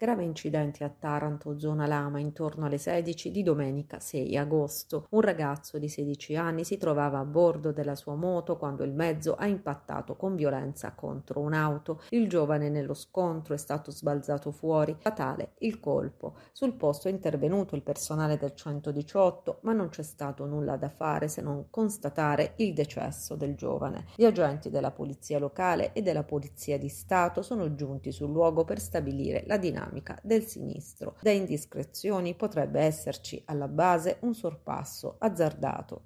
Grave incidente a Taranto, zona Lama, intorno alle 16 di domenica 6 agosto. Un ragazzo di 16 anni si trovava a bordo della sua moto quando il mezzo ha impattato con violenza contro un'auto. Il giovane nello scontro è stato sbalzato fuori, fatale il colpo. Sul posto è intervenuto il personale del 118, ma non c'è stato nulla da fare se non constatare il decesso del giovane. Gli agenti della polizia locale e della polizia di Stato sono giunti sul luogo per stabilire la dinamica dinamica del sinistro. Da indiscrezioni potrebbe esserci alla base un sorpasso azzardato.